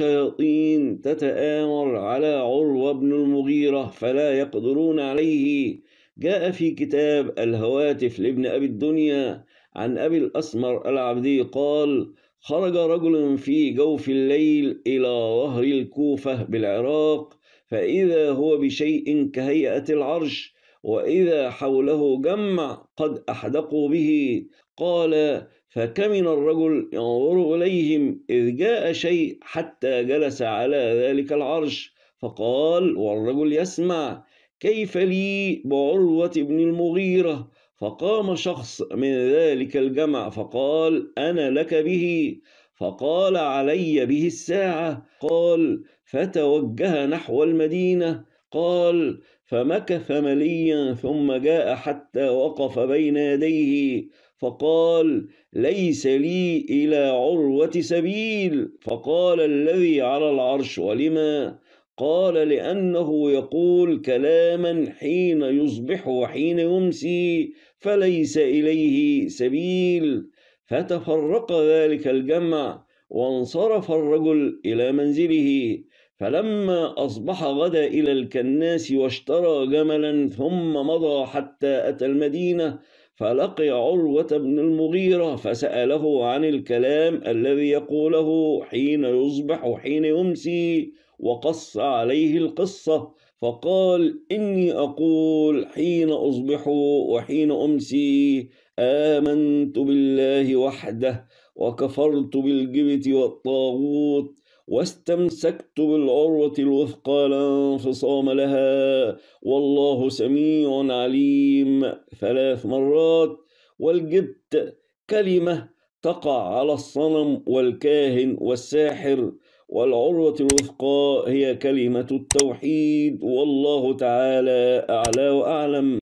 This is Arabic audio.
الشياطين تتآمر على عروة بن المغيرة فلا يقدرون عليه جاء في كتاب الهواتف لابن أبي الدنيا عن أبي الأسمر العبدي قال خرج رجل في جوف الليل إلى ظهر الكوفة بالعراق فإذا هو بشيء كهيئة العرش وإذا حوله جمع قد أحدقوا به قال فكمن الرجل ينظر إليهم إذ جاء شيء حتى جلس على ذلك العرش فقال والرجل يسمع كيف لي بعروة بن المغيرة فقام شخص من ذلك الجمع فقال أنا لك به فقال علي به الساعة قال فتوجه نحو المدينة قال فمكث مليا ثم جاء حتى وقف بين يديه فقال ليس لي إلى عروة سبيل فقال الذي على العرش ولما قال لأنه يقول كلاما حين يصبح وحين يمسي فليس إليه سبيل فتفرق ذلك الجمع وانصرف الرجل إلى منزله فلما أصبح غدا إلى الكناس واشترى جملا ثم مضى حتى أتى المدينة فلقي عروة بن المغيرة فسأله عن الكلام الذي يقوله حين يصبح وحين يمسي وقص عليه القصة فقال إني أقول حين أصبح وحين أمسي آمنت بالله وحده وكفرت بالجبت والطاغوت واستمسكت بالعروة الوثقى لا انفصام لها والله سميع عليم ثلاث مرات والجبت كلمة تقع على الصنم والكاهن والساحر والعروة الوثقى هي كلمة التوحيد والله تعالى أعلى وأعلم